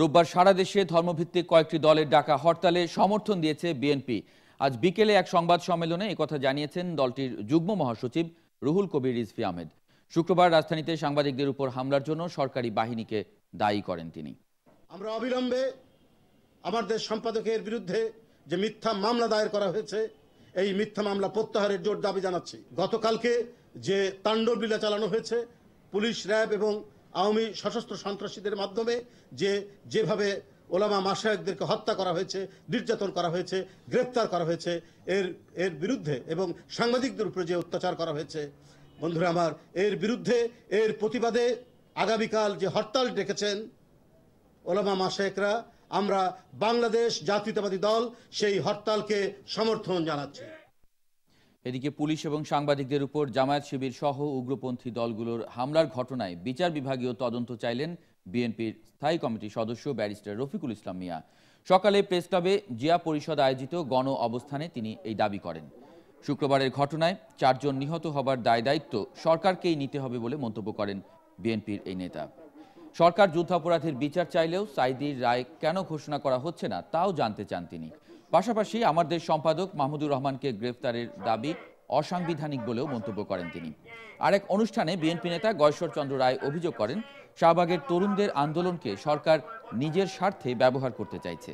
রোববার সারা দেশে ধর্মভিত্তিক কয়েকটি দলের ডাকা হরতালে সমর্থন দিয়েছে বিএনপি আজ বিকেলে এক সংবাদ সম্মেলনে একথা জানিয়েছেন দলটির যুগ্ম মহাসচিব রুহুল কবির রিজভি আহমেদ শুক্রবার রাজধানীতে সাংবাদিকদের উপর হামলার জন্য সরকারি বাহিনীকে দায়ী করেন তিনি আমরা অবিলম্বে আমাদের সম্পাদকের বিরুদ্ধে যে মিথ্যা মামলা দায়ের করা হয়েছে এই মিথ্যা মামলা প্রত্যাহারের জোর দাবি জানাচ্ছি গতকালকে যে তাণ্ডবলীলা চালানো হয়েছে পুলিশ র্যাব এবং আওয়ামী সশস্ত্র সন্ত্রাসীদের মাধ্যমে যে যেভাবে ওলামা মাসায়কদেরকে হত্যা করা হয়েছে নির্যাতন করা হয়েছে গ্রেপ্তার করা হয়েছে এর এর বিরুদ্ধে এবং সাংবাদিকদের উপরে যে অত্যাচার করা হয়েছে বন্ধুরা আমার এর বিরুদ্ধে এর প্রতিবাদে আগামীকাল যে হরতাল ডেকেছেন ওলামা মাসায়করা আমরা বাংলাদেশ জাতীয়তাবাদী দল সেই হরতালকে সমর্থন জানাচ্ছি এদিকে পুলিশ এবং সাংবাদিকদের উপর জামায়াত শিবির সহ উগ্রপন্থী দলগুলোর হামলার ঘটনায় বিচার বিভাগীয় তদন্ত চাইলেন বিএনপির স্থায়ী কমিটির সদস্য ব্যারিস্টার রফিকুল ইসলাম মিয়া সকালে প্রেস ক্লাবে জিয়া পরিষদ আয়োজিত গণ অবস্থানে তিনি এই দাবি করেন শুক্রবারের ঘটনায় চারজন নিহত হবার দায় দায়িত্ব সরকারকেই নিতে হবে বলে মন্তব্য করেন বিএনপির এই নেতা সরকার যুদ্ধাপরাধের বিচার চাইলেও সাইদির রায় কেন ঘোষণা করা হচ্ছে না তাও জানতে চান তিনি পাশাপাশি আমার দেশ সম্পাদক মাহমুদুর রহমানকে গ্রেফতারের দাবি অসাংবিধানিক বলেও মন্তব্য করেন তিনি আরেক অনুষ্ঠানে বিএনপি নেতা গয়েশ্বর চন্দ্র রায় অভিযোগ করেন শাহবাগের তরুণদের আন্দোলনকে সরকার নিজের স্বার্থে ব্যবহার করতে চাইছে